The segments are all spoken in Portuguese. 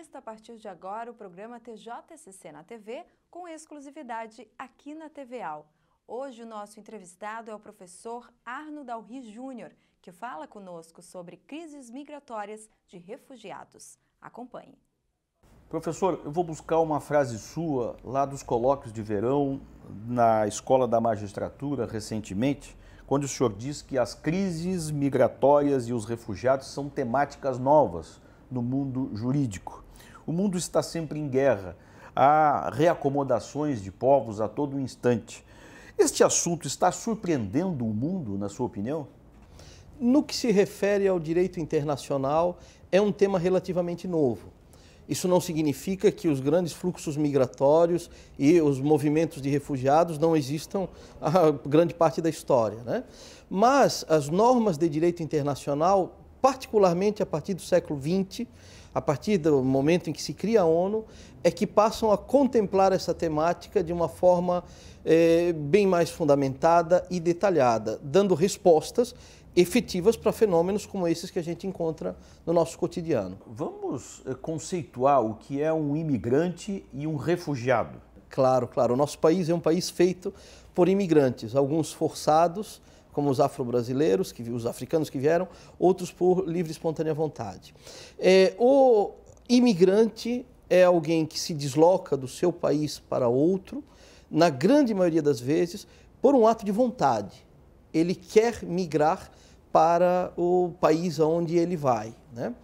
Assista a partir de agora o programa TJSC na TV, com exclusividade aqui na TVAL. Hoje o nosso entrevistado é o professor Arno Dalry Júnior, que fala conosco sobre crises migratórias de refugiados. Acompanhe. Professor, eu vou buscar uma frase sua lá dos colóquios de verão na Escola da Magistratura recentemente, quando o senhor diz que as crises migratórias e os refugiados são temáticas novas no mundo jurídico. O mundo está sempre em guerra. Há reacomodações de povos a todo instante. Este assunto está surpreendendo o mundo, na sua opinião? No que se refere ao direito internacional, é um tema relativamente novo. Isso não significa que os grandes fluxos migratórios e os movimentos de refugiados não existam a grande parte da história. Né? Mas as normas de direito internacional, particularmente a partir do século XX, a partir do momento em que se cria a ONU, é que passam a contemplar essa temática de uma forma eh, bem mais fundamentada e detalhada, dando respostas efetivas para fenômenos como esses que a gente encontra no nosso cotidiano. Vamos eh, conceituar o que é um imigrante e um refugiado. Claro, claro. O nosso país é um país feito por imigrantes, alguns forçados, como os afro-brasileiros, os africanos que vieram, outros por livre e espontânea vontade. É, o imigrante é alguém que se desloca do seu país para outro, na grande maioria das vezes, por um ato de vontade. Ele quer migrar para o país aonde ele vai. Né?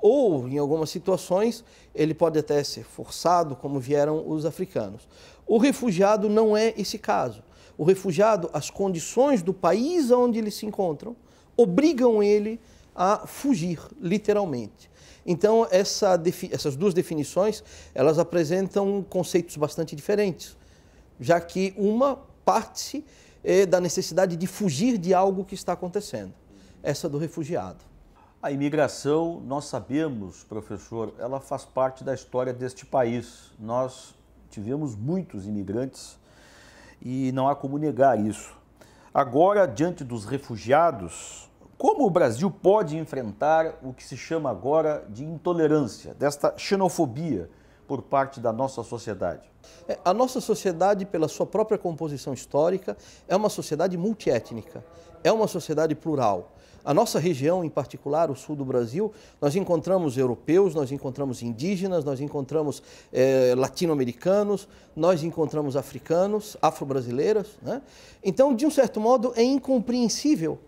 Ou, em algumas situações, ele pode até ser forçado, como vieram os africanos. O refugiado não é esse caso o refugiado, as condições do país onde ele se encontram, obrigam ele a fugir, literalmente. Então, essa essas duas definições, elas apresentam conceitos bastante diferentes, já que uma parte eh, da necessidade de fugir de algo que está acontecendo, essa do refugiado. A imigração, nós sabemos, professor, ela faz parte da história deste país. Nós tivemos muitos imigrantes e não há como negar isso. Agora, diante dos refugiados, como o Brasil pode enfrentar o que se chama agora de intolerância, desta xenofobia por parte da nossa sociedade? É, a nossa sociedade, pela sua própria composição histórica, é uma sociedade multiétnica, é uma sociedade plural. A nossa região, em particular, o sul do Brasil, nós encontramos europeus, nós encontramos indígenas, nós encontramos é, latino-americanos, nós encontramos africanos, afro-brasileiros. Né? Então, de um certo modo, é incompreensível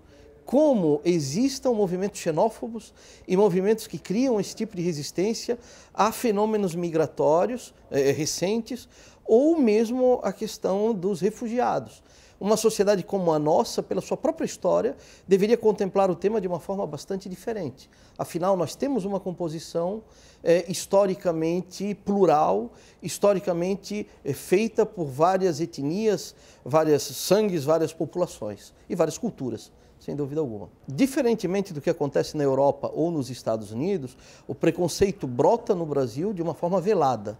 como existam movimentos xenófobos e movimentos que criam esse tipo de resistência a fenômenos migratórios eh, eh, recentes ou mesmo a questão dos refugiados uma sociedade como a nossa, pela sua própria história, deveria contemplar o tema de uma forma bastante diferente. Afinal, nós temos uma composição é, historicamente plural, historicamente é, feita por várias etnias, várias sangues, várias populações e várias culturas sem dúvida alguma. Diferentemente do que acontece na Europa ou nos Estados Unidos, o preconceito brota no Brasil de uma forma velada,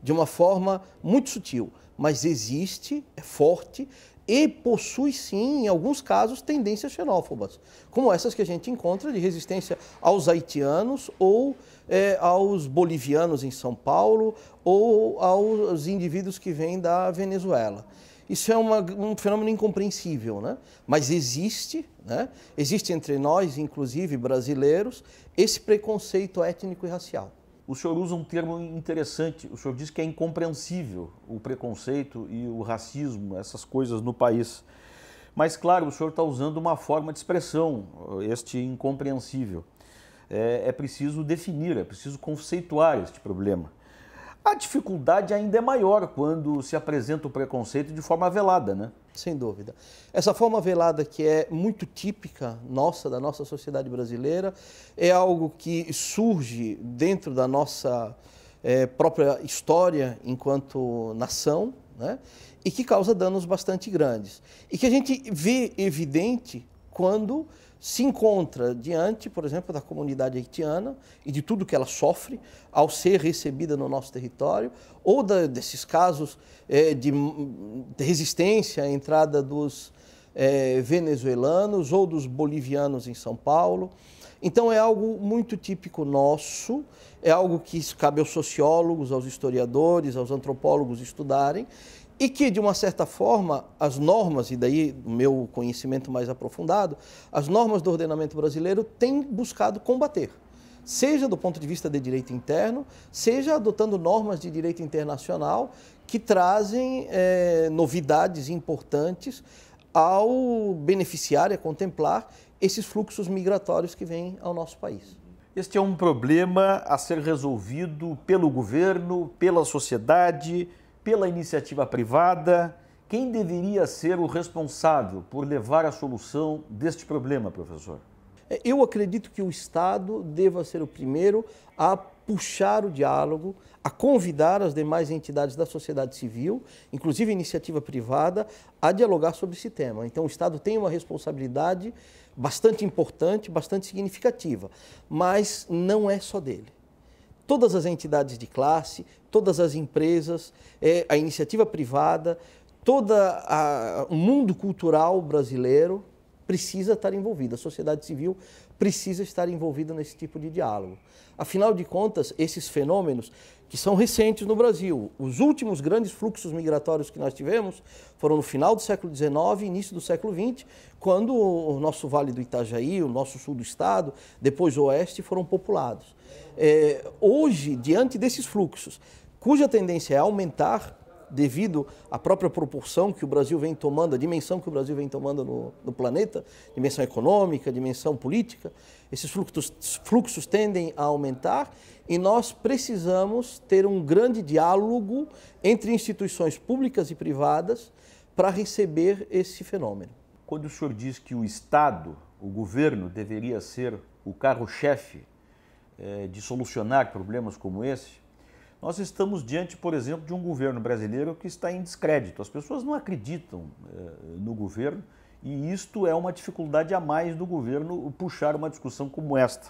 de uma forma muito sutil, mas existe, é forte e possui sim, em alguns casos, tendências xenófobas, como essas que a gente encontra de resistência aos haitianos ou é, aos bolivianos em São Paulo ou aos indivíduos que vêm da Venezuela. Isso é uma, um fenômeno incompreensível, né? mas existe, né? existe entre nós, inclusive brasileiros, esse preconceito étnico e racial. O senhor usa um termo interessante. O senhor diz que é incompreensível o preconceito e o racismo, essas coisas no país. Mas, claro, o senhor está usando uma forma de expressão, este incompreensível. É, é preciso definir, é preciso conceituar este problema a dificuldade ainda é maior quando se apresenta o preconceito de forma velada, né? Sem dúvida. Essa forma velada que é muito típica nossa, da nossa sociedade brasileira, é algo que surge dentro da nossa é, própria história enquanto nação, né? E que causa danos bastante grandes. E que a gente vê evidente quando se encontra diante, por exemplo, da comunidade haitiana e de tudo que ela sofre ao ser recebida no nosso território, ou da, desses casos é, de, de, resistência à entrada dos é, venezuelanos ou dos bolivianos em São Paulo. Então é algo muito típico nosso, é algo que cabe aos sociólogos, aos historiadores, aos antropólogos estudarem e que, de uma certa forma, as normas, e daí o meu conhecimento mais aprofundado, as normas do ordenamento brasileiro têm buscado combater, seja do ponto de vista de direito interno, seja adotando normas de direito internacional que trazem é, novidades importantes ao beneficiar e a contemplar esses fluxos migratórios que vêm ao nosso país. Este é um problema a ser resolvido pelo governo, pela sociedade, pela iniciativa privada? Quem deveria ser o responsável por levar a solução deste problema, professor? É, eu acredito que o Estado deva ser o primeiro a puxar o diálogo, a convidar as demais entidades da sociedade civil, inclusive iniciativa privada, a dialogar sobre esse tema. Então, o Estado tem uma responsabilidade bastante importante, bastante significativa, mas não é só dele todas as entidades de classe, todas as empresas, é, a iniciativa privada, todo o mundo cultural brasileiro precisa estar envolvido, a sociedade civil precisa estar envolvida nesse tipo de diálogo. Afinal de contas, esses fenômenos que são recentes no Brasil. Os últimos grandes fluxos migratórios que nós tivemos foram no final do século XIX e início do século XX, quando o nosso Vale do Itajaí, o nosso sul do estado, depois o oeste, foram populados. É, hoje, diante desses fluxos, cuja tendência é aumentar, devido à própria proporção que o Brasil vem tomando, a dimensão que o Brasil vem tomando no, no planeta, dimensão econômica, dimensão política, esses fluxos, fluxos tendem a aumentar e nós precisamos ter um grande diálogo entre instituições públicas e privadas para receber esse fenômeno. Quando o senhor diz que o Estado, o governo, deveria ser o carro-chefe eh, de solucionar problemas como esse, nós estamos diante, por exemplo, de um governo brasileiro que está em descrédito. As pessoas não acreditam eh, no governo e isto é uma dificuldade a mais do governo puxar uma discussão como esta.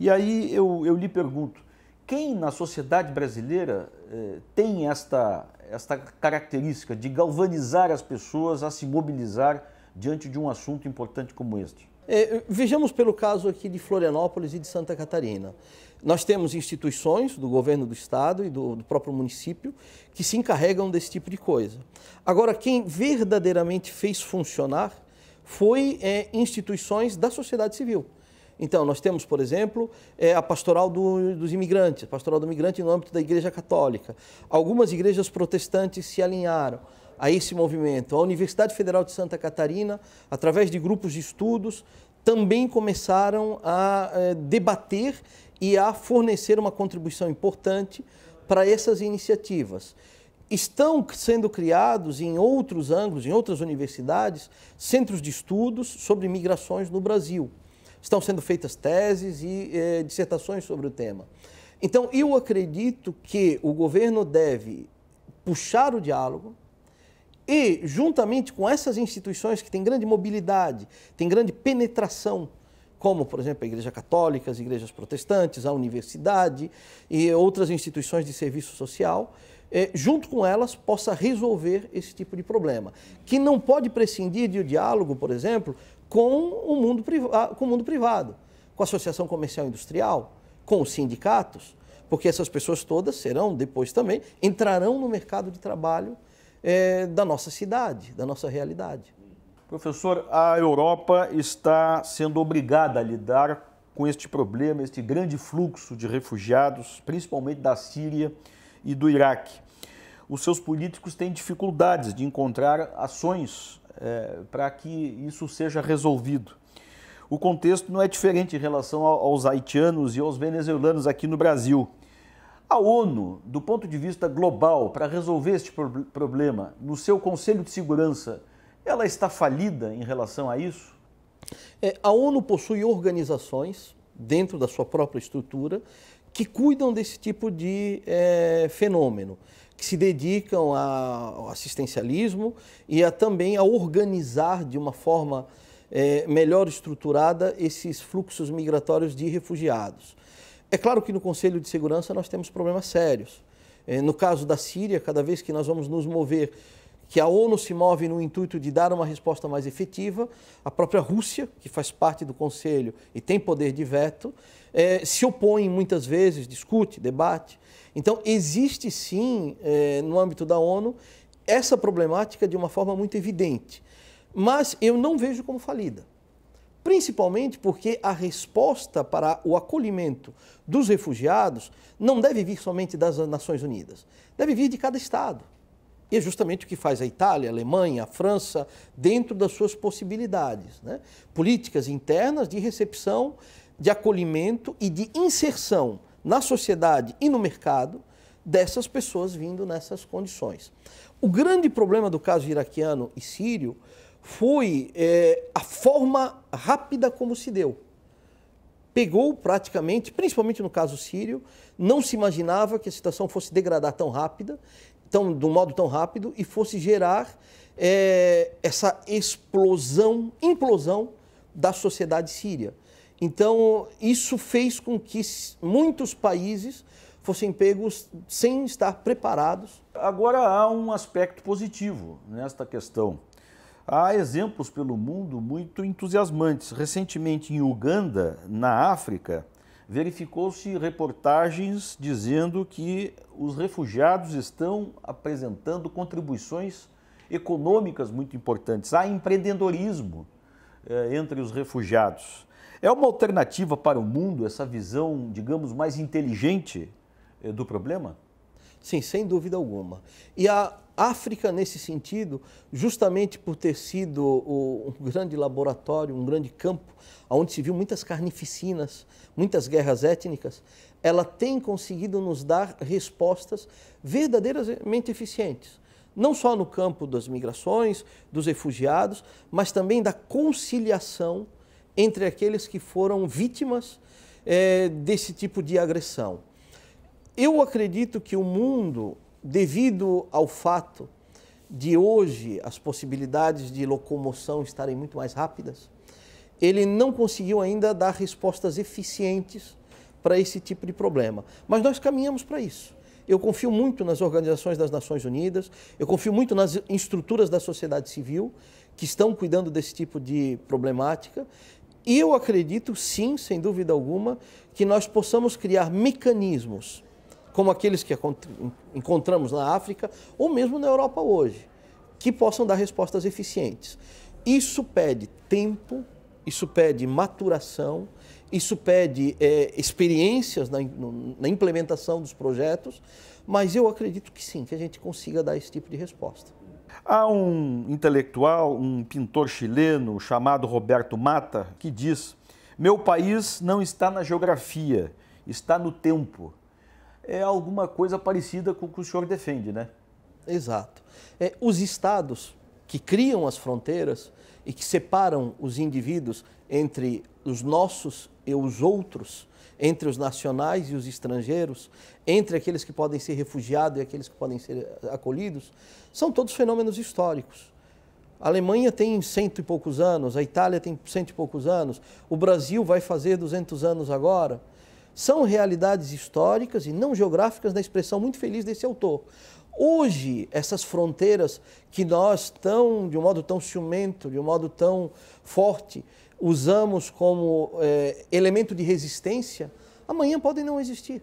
E aí eu, eu lhe pergunto: quem na sociedade brasileira eh, tem esta, esta característica de galvanizar as pessoas a se mobilizar diante de um assunto importante como este? É, vejamos pelo caso aqui de Florianópolis e de Santa Catarina. Nós temos instituições do governo do estado e do, do, próprio município que se encarregam desse tipo de coisa. Agora, quem verdadeiramente fez funcionar foi é, instituições da sociedade civil. Então, nós temos, por exemplo, é, a pastoral do, dos imigrantes, a pastoral do imigrante no âmbito da Igreja Católica. Algumas igrejas protestantes se alinharam a esse movimento. A Universidade Federal de Santa Catarina, através de grupos de estudos, também começaram a eh, debater e a fornecer uma contribuição importante para essas iniciativas. Estão sendo criados em outros ângulos, em outras universidades, centros de estudos sobre migrações no Brasil. Estão sendo feitas teses e eh, dissertações sobre o tema. Então, eu acredito que o governo deve puxar o diálogo, e, juntamente com essas instituições que têm grande mobilidade, têm grande penetração, como, por exemplo, a Igreja Católica, as igrejas protestantes, a universidade e outras instituições de serviço social, eh, junto com elas, possa resolver esse tipo de problema. Que não pode prescindir de um diálogo, por exemplo, com o mundo, ah, com o mundo privado, com a Associação Comercial Industrial, com os sindicatos, porque essas pessoas todas serão, depois também, entrarão no mercado de trabalho é, da nossa cidade, da nossa realidade. Professor, a Europa está sendo obrigada a lidar com este problema, este grande fluxo de refugiados, principalmente da Síria e do Iraque. Os seus políticos têm dificuldades de encontrar ações é, para que isso seja resolvido. O contexto não é diferente em relação aos haitianos e aos venezuelanos aqui no Brasil. A ONU, do ponto de vista global, para resolver este problema no seu Conselho de Segurança, ela está falida em relação a isso? É, a ONU possui organizações dentro da sua própria estrutura que cuidam desse tipo de é, fenômeno, que se dedicam ao assistencialismo e a, também a organizar de uma forma é, melhor estruturada esses fluxos migratórios de refugiados. É claro que no Conselho de Segurança nós temos problemas sérios. É, no caso da Síria, cada vez que nós vamos nos mover, que a ONU se move no intuito de dar uma resposta mais efetiva, a própria Rússia, que faz parte do Conselho e tem poder de veto, é, se opõe muitas vezes, discute, debate. Então, existe sim, é, no âmbito da ONU, essa problemática de uma forma muito evidente. Mas eu não vejo como falida principalmente porque a resposta para o acolhimento dos refugiados não deve vir somente das Nações Unidas, deve vir de cada Estado. E é justamente o que faz a Itália, a Alemanha, a França, dentro das suas possibilidades. Né? Políticas internas de recepção, de acolhimento e de inserção na sociedade e no mercado dessas pessoas vindo nessas condições. O grande problema do caso iraquiano e sírio foi é, a forma rápida como se deu. Pegou praticamente, principalmente no caso sírio, não se imaginava que a situação fosse degradar tão rápida, tão, de um modo tão rápido, e fosse gerar é, essa explosão, implosão da sociedade síria. Então, isso fez com que muitos países fossem pegos sem estar preparados. Agora há um aspecto positivo nesta questão Há exemplos pelo mundo muito entusiasmantes. Recentemente, em Uganda, na África, verificou-se reportagens dizendo que os refugiados estão apresentando contribuições econômicas muito importantes. Há empreendedorismo eh, entre os refugiados. É uma alternativa para o mundo essa visão, digamos, mais inteligente eh, do problema? Sim, sem dúvida alguma. E a África, nesse sentido, justamente por ter sido um grande laboratório, um grande campo, onde se viu muitas carnificinas, muitas guerras étnicas, ela tem conseguido nos dar respostas verdadeiramente eficientes. Não só no campo das migrações, dos refugiados, mas também da conciliação entre aqueles que foram vítimas é, desse tipo de agressão. Eu acredito que o mundo, devido ao fato de hoje as possibilidades de locomoção estarem muito mais rápidas, ele não conseguiu ainda dar respostas eficientes para esse tipo de problema. Mas nós caminhamos para isso. Eu confio muito nas organizações das Nações Unidas, eu confio muito nas estruturas da sociedade civil que estão cuidando desse tipo de problemática. E eu acredito, sim, sem dúvida alguma, que nós possamos criar mecanismos como aqueles que encontramos na África ou mesmo na Europa hoje, que possam dar respostas eficientes. Isso pede tempo, isso pede maturação, isso pede é, experiências na, na implementação dos projetos, mas eu acredito que sim, que a gente consiga dar esse tipo de resposta. Há um intelectual, um pintor chileno chamado Roberto Mata, que diz: Meu país não está na geografia, está no tempo é alguma coisa parecida com o que o senhor defende, né? Exato. É, os estados que criam as fronteiras e que separam os indivíduos entre os nossos e os outros, entre os nacionais e os estrangeiros, entre aqueles que podem ser refugiados e aqueles que podem ser acolhidos, são todos fenômenos históricos. A Alemanha tem cento e poucos anos, a Itália tem cento e poucos anos, o Brasil vai fazer 200 anos agora são realidades históricas e não geográficas na expressão muito feliz desse autor. Hoje, essas fronteiras que nós tão, de um modo tão ciumento, de um modo tão forte, usamos como é, elemento de resistência, amanhã podem não existir.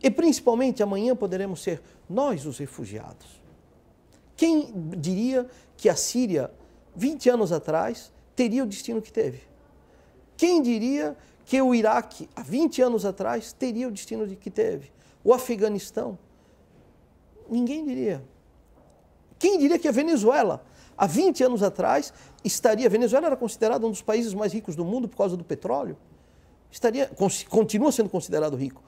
E principalmente amanhã poderemos ser nós os refugiados. Quem diria que a Síria, 20 anos atrás, teria o destino que teve? Quem diria que o Iraque, há 20 anos atrás, teria o destino de que teve. O Afeganistão, ninguém diria. Quem diria que a Venezuela, há 20 anos atrás, estaria. A Venezuela era considerada um dos países mais ricos do mundo por causa do petróleo. Estaria, continua sendo considerado rico.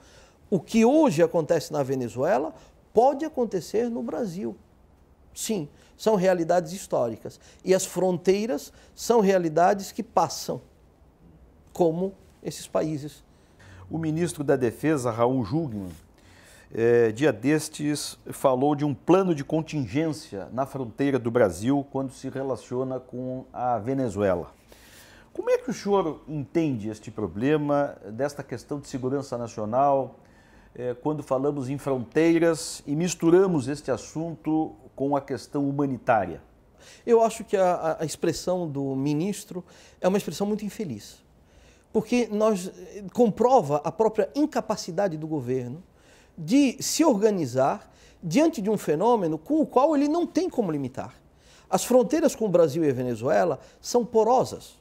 O que hoje acontece na Venezuela pode acontecer no Brasil. Sim, são realidades históricas. E as fronteiras são realidades que passam, como esses países. O ministro da Defesa, Raul Jungmann, eh, dia destes falou de um plano de contingência na fronteira do Brasil quando se relaciona com a Venezuela. Como é que o senhor entende este problema, desta questão de segurança nacional, eh, quando falamos em fronteiras e misturamos este assunto com a questão humanitária? Eu acho que a, a expressão do ministro é uma expressão muito infeliz porque nós eh, comprova a própria incapacidade do governo de se organizar diante de um fenômeno com o qual ele não tem como limitar. As fronteiras com o Brasil e a Venezuela são porosas.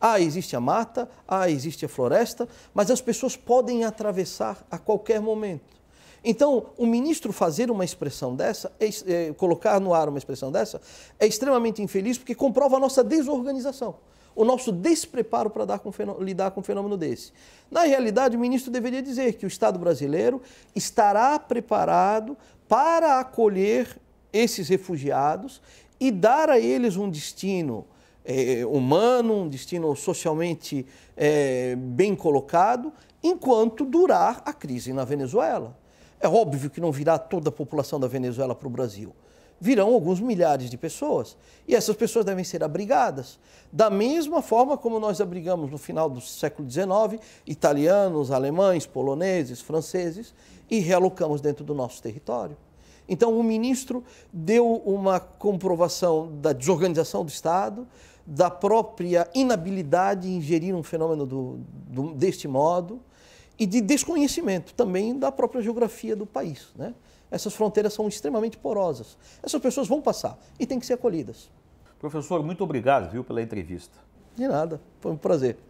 Ah, existe a mata, ah, existe a floresta, mas as pessoas podem atravessar a qualquer momento. Então, o ministro fazer uma expressão dessa, é, é, colocar no ar uma expressão dessa, é extremamente infeliz porque comprova a nossa desorganização o nosso despreparo para dar com lidar com um fenômeno desse. Na realidade, o ministro deveria dizer que o Estado brasileiro estará preparado para acolher esses refugiados e dar a eles um destino eh, humano, um destino socialmente eh, bem colocado, enquanto durar a crise na Venezuela. É óbvio que não virá toda a população da Venezuela para o Brasil virão alguns milhares de pessoas. E essas pessoas devem ser abrigadas. Da mesma forma como nós abrigamos no final do século XIX italianos, alemães, poloneses, franceses e realocamos dentro do nosso território. Então, o ministro deu uma comprovação da desorganização do Estado, da própria inabilidade em gerir um fenômeno do, do, deste modo e de desconhecimento também da própria geografia do país. Né? Essas fronteiras são extremamente porosas. Essas pessoas vão passar e têm que ser acolhidas. Professor, muito obrigado, viu, pela entrevista. De nada, foi um prazer.